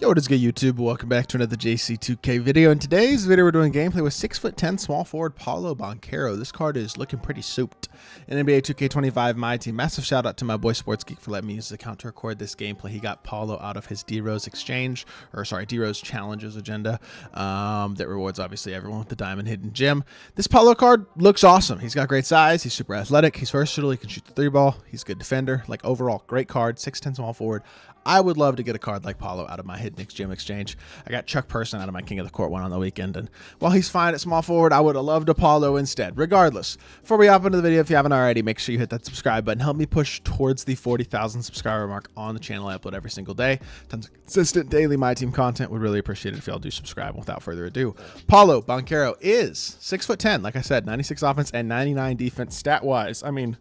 Yo, what is good YouTube? Welcome back to another JC2K video. In today's video, we're doing gameplay with 6'10 small forward Paulo Boncaro. This card is looking pretty souped. In NBA 2K25, my team, massive shout out to my boy Sports Geek for letting me use his account to record this gameplay. He got Paulo out of his D-Rose exchange, or sorry, D-Rose challenges agenda um, that rewards obviously everyone with the diamond hidden gem. This Paulo card looks awesome. He's got great size. He's super athletic. He's versatile. He can shoot the three ball. He's a good defender. Like overall, great card, 6'10 small forward. I would love to get a card like Paulo out of my hidden gym exchange. I got Chuck Person out of my King of the Court one on the weekend, and while he's fine at small forward, I would have loved Apollo instead. Regardless, before we hop into the video, if you haven't already, make sure you hit that subscribe button. Help me push towards the 40,000 subscriber mark on the channel. I upload every single day. Tons of consistent daily My Team content. Would really appreciate it if y'all do subscribe. Without further ado, Paulo Banquero is six foot ten. Like I said, 96 offense and 99 defense stat wise. I mean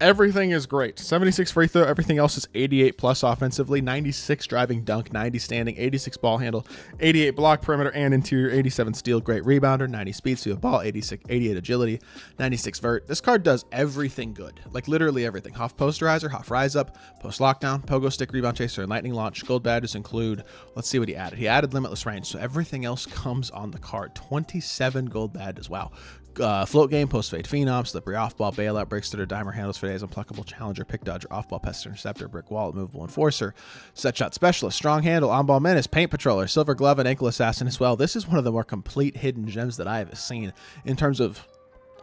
everything is great. 76 free throw, everything else is 88 plus offensively, 96 driving dunk, 90 standing, 86 ball handle, 88 block perimeter and interior, 87 steal, great rebounder, 90 speed, have ball, 86, 88 agility, 96 vert. This card does everything good, like literally everything. Hoff posterizer, Hoff rise up, post lockdown, pogo stick, rebound chaser, and lightning launch. Gold badges include, let's see what he added. He added limitless range, so everything else comes on the card. 27 gold badges, wow. Uh, float game, post fade phenom, slippery off ball, bailout, breaks through dimer handles for days, unpluckable challenger, pick dodger, off ball, pest interceptor, brick wall, movable enforcer, set shot specialist, strong handle, on ball menace, paint patroller, silver glove, and ankle assassin as well. This is one of the more complete hidden gems that I have seen in terms of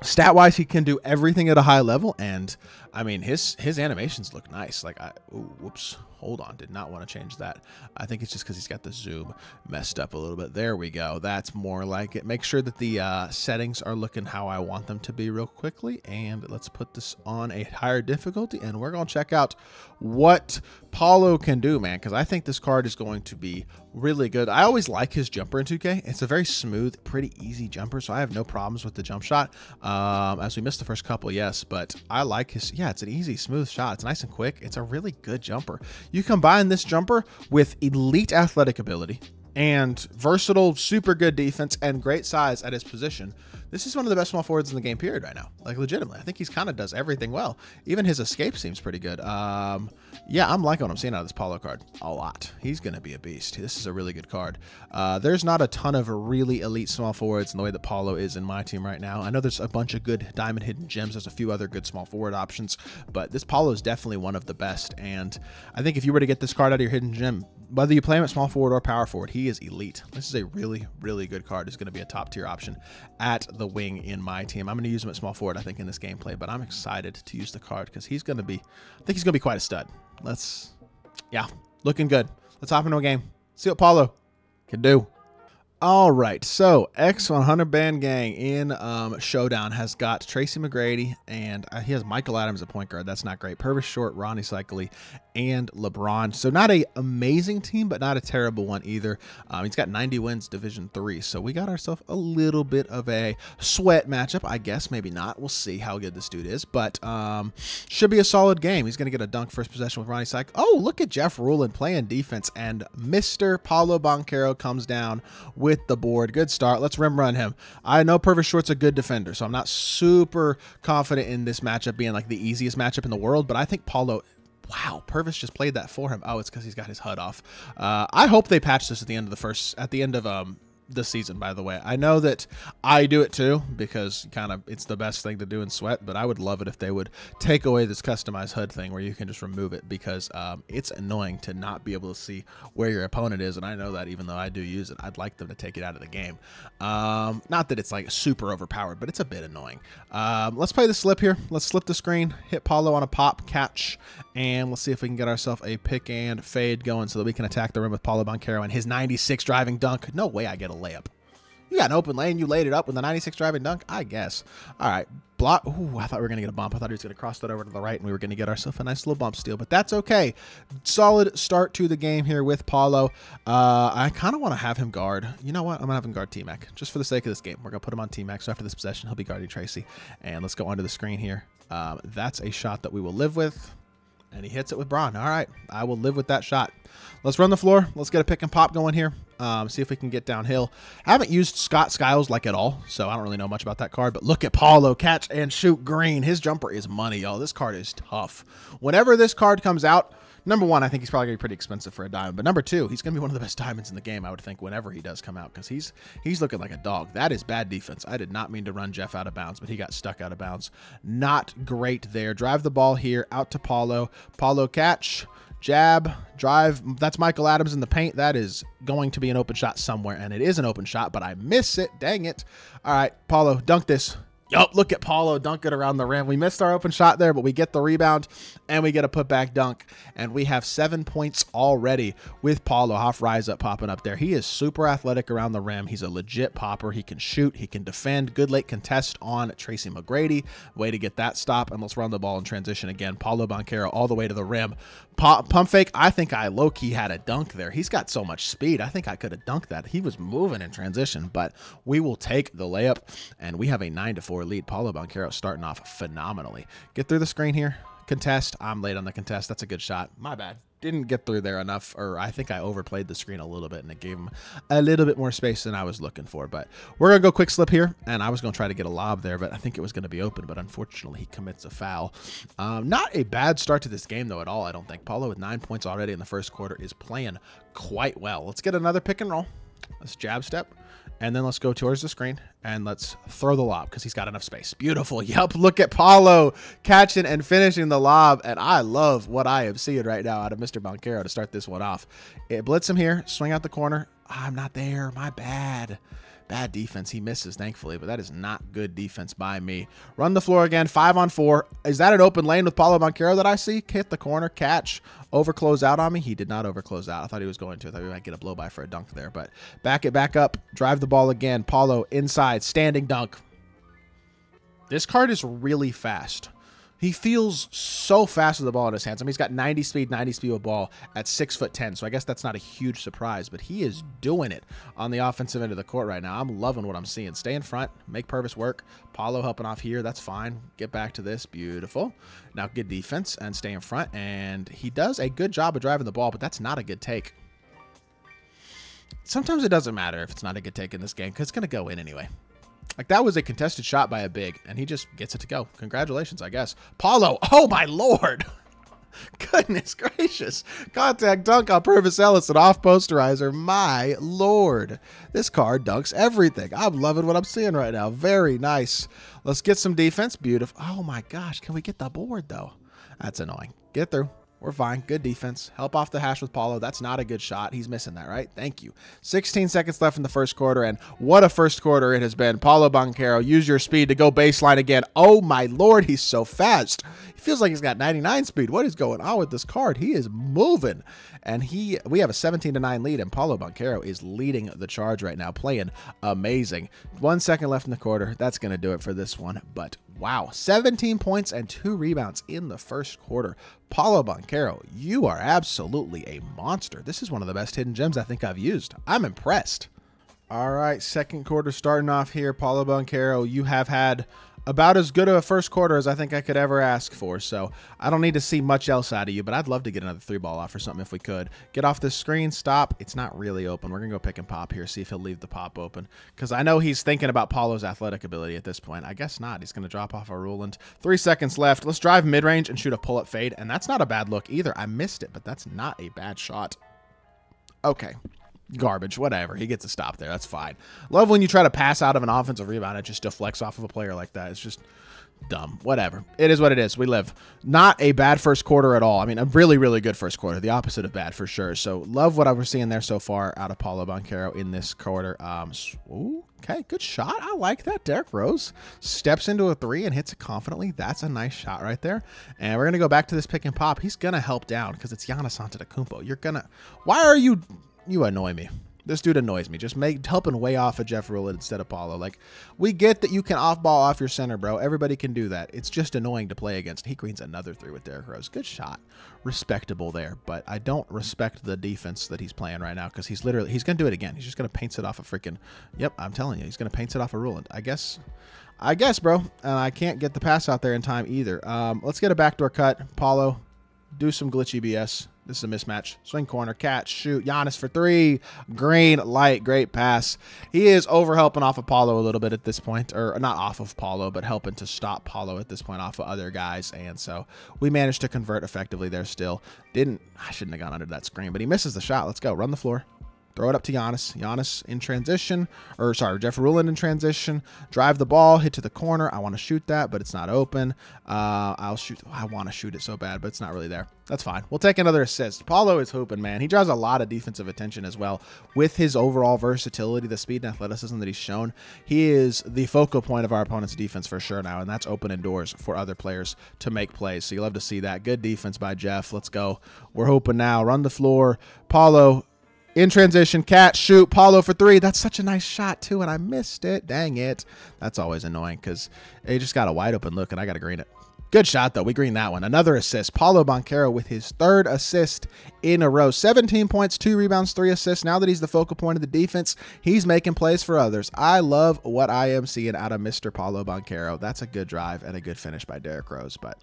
stat wise. He can do everything at a high level, and I mean, his his animations look nice. Like, I ooh, whoops, hold on, did not want to change that. I think it's just because he's got the zoom messed up a little bit. There we go. That's more like it. Make sure that the uh, settings are looking how I want them to be real quickly. And let's put this on a higher difficulty. And we're going to check out what Paulo can do, man, because I think this card is going to be really good. I always like his jumper in 2K. It's a very smooth, pretty easy jumper, so I have no problems with the jump shot. Um, as we missed the first couple, yes, but I like his... Yeah, yeah, it's an easy, smooth shot. It's nice and quick. It's a really good jumper. You combine this jumper with elite athletic ability, and versatile, super good defense, and great size at his position. This is one of the best small forwards in the game, period, right now. Like, legitimately. I think he's kind of does everything well. Even his escape seems pretty good. Um, yeah, I'm liking what I'm seeing out of this Paulo card a lot. He's going to be a beast. This is a really good card. Uh, there's not a ton of really elite small forwards in the way that Paulo is in my team right now. I know there's a bunch of good diamond hidden gems. There's a few other good small forward options, but this Paulo is definitely one of the best. And I think if you were to get this card out of your hidden gem, whether you play him at small forward or power forward, he is elite. This is a really, really good card. It's going to be a top tier option at the wing in my team. I'm going to use him at small forward, I think, in this gameplay, but I'm excited to use the card because he's going to be, I think he's going to be quite a stud. Let's, yeah, looking good. Let's hop into a game. See what Paulo can do. All right, so X100 Band Gang in um, Showdown has got Tracy McGrady and uh, he has Michael Adams at point guard. That's not great. Purvis Short, Ronnie Cycley, and LeBron. So not a amazing team, but not a terrible one either. Um, he's got 90 wins, Division Three. So we got ourselves a little bit of a sweat matchup, I guess. Maybe not. We'll see how good this dude is, but um, should be a solid game. He's going to get a dunk first possession with Ronnie Syke. Oh, look at Jeff Rulin playing defense, and Mr. Paulo Boncaro comes down with the board. Good start. Let's rim run him. I know Purvis Short's a good defender, so I'm not super confident in this matchup being like the easiest matchup in the world, but I think Paulo Wow, Purvis just played that for him. Oh, it's because he's got his HUD off. Uh, I hope they patch this at the end of the first, at the end of um, the season, by the way. I know that I do it too because kind of it's the best thing to do in sweat, but I would love it if they would take away this customized HUD thing where you can just remove it because um, it's annoying to not be able to see where your opponent is. And I know that even though I do use it, I'd like them to take it out of the game. Um, not that it's like super overpowered, but it's a bit annoying. Um, let's play the slip here. Let's slip the screen, hit Paulo on a pop catch, and let's see if we can get ourselves a pick and fade going so that we can attack the rim with Paulo Boncaro and his 96 driving dunk. No way I get a layup. You got an open lane. You laid it up with a 96 driving dunk, I guess. All right. Block. Ooh, I thought we were going to get a bump. I thought he was going to cross that over to the right, and we were going to get ourselves a nice little bump steal, but that's okay. Solid start to the game here with Paulo. Uh, I kind of want to have him guard. You know what? I'm going to have him guard T-Mac just for the sake of this game. We're going to put him on T-Mac, so after this possession, he'll be guarding Tracy. And let's go onto the screen here. Um, that's a shot that we will live with and he hits it with Braun. All right, I will live with that shot. Let's run the floor. Let's get a pick and pop going here. Um, see if we can get downhill. I haven't used Scott Skiles like at all, so I don't really know much about that card. But look at Paulo catch and shoot green. His jumper is money, y'all. This card is tough. Whenever this card comes out, number one, I think he's probably gonna be pretty expensive for a diamond. But number two, he's gonna be one of the best diamonds in the game, I would think, whenever he does come out, because he's he's looking like a dog. That is bad defense. I did not mean to run Jeff out of bounds, but he got stuck out of bounds. Not great there. Drive the ball here out to Paulo. Paulo catch jab, drive. That's Michael Adams in the paint. That is going to be an open shot somewhere, and it is an open shot, but I miss it. Dang it. All right, Paulo, dunk this. Oh, look at Paulo dunk it around the rim. We missed our open shot there, but we get the rebound and we get a putback dunk. And we have seven points already with Paulo Hoff Rise Up popping up there. He is super athletic around the rim. He's a legit popper. He can shoot, he can defend. Good late contest on Tracy McGrady. Way to get that stop. And let's run the ball in transition again. Paulo Banquero all the way to the rim. Pop, pump fake. I think I low key had a dunk there. He's got so much speed. I think I could have dunked that. He was moving in transition, but we will take the layup and we have a 9 to 4 four lead. Paulo Banquero starting off phenomenally. Get through the screen here. Contest. I'm late on the contest. That's a good shot. My bad. Didn't get through there enough, or I think I overplayed the screen a little bit and it gave him a little bit more space than I was looking for. But we're going to go quick slip here, and I was going to try to get a lob there, but I think it was going to be open. But unfortunately, he commits a foul. Um, not a bad start to this game, though, at all, I don't think. Paulo, with nine points already in the first quarter, is playing quite well. Let's get another pick and roll. Let's jab step and then let's go towards the screen and let's throw the lob because he's got enough space. Beautiful. Yep. Look at Paulo catching and finishing the lob. And I love what I am seeing right now out of Mr. Boncaro to start this one off. It blitz him here, swing out the corner. I'm not there. My bad. Bad defense. He misses, thankfully, but that is not good defense by me. Run the floor again. Five on four. Is that an open lane with Paulo Banquero that I see? Hit the corner, catch, overclose out on me. He did not overclose out. I thought he was going to. I thought we might get a blow by for a dunk there, but back it back up. Drive the ball again. Paulo inside, standing dunk. This card is really fast. He feels so fast with the ball in his hands. I mean, he's got 90 speed, 90 speed with ball at six foot 10. So I guess that's not a huge surprise, but he is doing it on the offensive end of the court right now. I'm loving what I'm seeing. Stay in front, make Purvis work. Paulo helping off here. That's fine. Get back to this. Beautiful. Now good defense and stay in front. And he does a good job of driving the ball, but that's not a good take. Sometimes it doesn't matter if it's not a good take in this game because it's going to go in anyway. Like that was a contested shot by a big, and he just gets it to go. Congratulations, I guess. Paulo, oh my lord! Goodness gracious. Contact dunk on Purvis Ellis, an off posterizer. My lord. This card dunks everything. I'm loving what I'm seeing right now. Very nice. Let's get some defense. Beautiful. Oh my gosh. Can we get the board though? That's annoying. Get through. We're fine. Good defense. Help off the hash with Paulo. That's not a good shot. He's missing that, right? Thank you. 16 seconds left in the first quarter, and what a first quarter it has been. Paulo Banquero, use your speed to go baseline again. Oh, my Lord, he's so fast. He feels like he's got 99 speed. What is going on with this card? He is moving, and he we have a 17 to 9 lead, and Paulo Banquero is leading the charge right now, playing amazing. One second left in the quarter. That's going to do it for this one, but wow. 17 points and two rebounds in the first quarter. Paulo Banquero Carroll, you are absolutely a monster. This is one of the best hidden gems I think I've used. I'm impressed. All right, second quarter starting off here. Paulo Boncaro, you have had about as good of a first quarter as I think I could ever ask for. So I don't need to see much else out of you, but I'd love to get another three ball off or something if we could. Get off this screen, stop. It's not really open. We're going to go pick and pop here, see if he'll leave the pop open. Because I know he's thinking about Paulo's athletic ability at this point. I guess not. He's going to drop off a Ruland. Three seconds left. Let's drive mid range and shoot a pull up fade. And that's not a bad look either. I missed it, but that's not a bad shot. Okay garbage, whatever. He gets a stop there. That's fine. Love when you try to pass out of an offensive rebound. It just deflects off of a player like that. It's just dumb. Whatever. It is what it is. We live. Not a bad first quarter at all. I mean, a really, really good first quarter. The opposite of bad for sure. So love what I was seeing there so far out of Paulo Boncaro in this quarter. Um, ooh, okay, good shot. I like that. Derek Rose steps into a three and hits it confidently. That's a nice shot right there. And we're gonna go back to this pick and pop. He's gonna help down because it's Giannis Antetokounmpo. You're gonna. Why are you you annoy me. This dude annoys me. Just make helping way off of Jeff Rowland instead of Paulo. Like, we get that you can off ball off your center, bro. Everybody can do that. It's just annoying to play against. He greens another three with Derrick Rose. Good shot. Respectable there. But I don't respect the defense that he's playing right now because he's literally, he's going to do it again. He's just going to paint it off a of freaking, yep, I'm telling you, he's going to paint it off a of Rowland. I guess, I guess, bro. And I can't get the pass out there in time either. Um, let's get a backdoor cut. Paulo, do some glitchy BS. This is a mismatch. Swing corner, catch, shoot. Giannis for three. Green light, great pass. He is over helping off Apollo a little bit at this point, or not off of Paulo, but helping to stop Paulo at this point off of other guys. And so we managed to convert effectively there still. Didn't, I shouldn't have gone under that screen, but he misses the shot. Let's go. Run the floor throw it up to Giannis. Giannis in transition, or sorry, Jeff Ruland in transition. Drive the ball, hit to the corner. I want to shoot that, but it's not open. Uh, I'll shoot. I want to shoot it so bad, but it's not really there. That's fine. We'll take another assist. Paulo is hooping, man. He draws a lot of defensive attention as well. With his overall versatility, the speed and athleticism that he's shown, he is the focal point of our opponent's defense for sure now, and that's opening doors for other players to make plays. So you love to see that. Good defense by Jeff. Let's go. We're hoping now. Run the floor. Paulo in transition, cat shoot Paulo for three. That's such a nice shot too, and I missed it. Dang it! That's always annoying because he just got a wide open look, and I got to green it. Good shot though. We green that one. Another assist. Paulo Boncaro with his third assist in a row. 17 points, two rebounds, three assists. Now that he's the focal point of the defense, he's making plays for others. I love what I am seeing out of Mr. Paulo Boncaro. That's a good drive and a good finish by Derrick Rose, but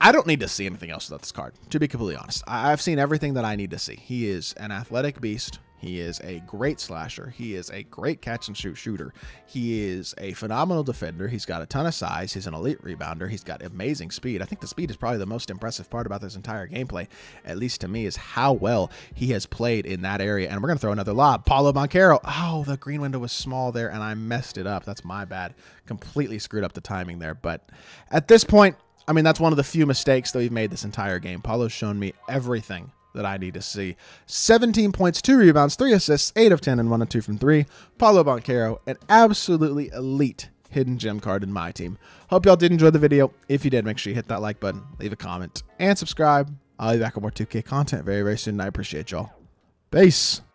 I don't need to see anything else about this card, to be completely honest. I- have seen everything that I need to see. He is an athletic beast. He is a great slasher. He is a great catch and shoot shooter. He is a phenomenal defender. He's got a ton of size. He's an elite rebounder. He's got amazing speed. I think the speed is probably the most impressive part about this entire gameplay, at least to me, is how well he has played in that area. And we're going to throw another lob. Paulo Moncaro. Oh, the green window was small there, and I messed it up. That's my bad. Completely screwed up the timing there. But at this point, I mean, that's one of the few mistakes that we've made this entire game. Paulo's shown me everything that I need to see. 17 points, 2 rebounds, 3 assists, 8 of 10, and 1 of 2 from 3. Paulo Boncaro, an absolutely elite hidden gem card in my team. Hope y'all did enjoy the video. If you did, make sure you hit that like button, leave a comment, and subscribe. I'll be back with more 2K content very, very soon. I appreciate y'all. Peace.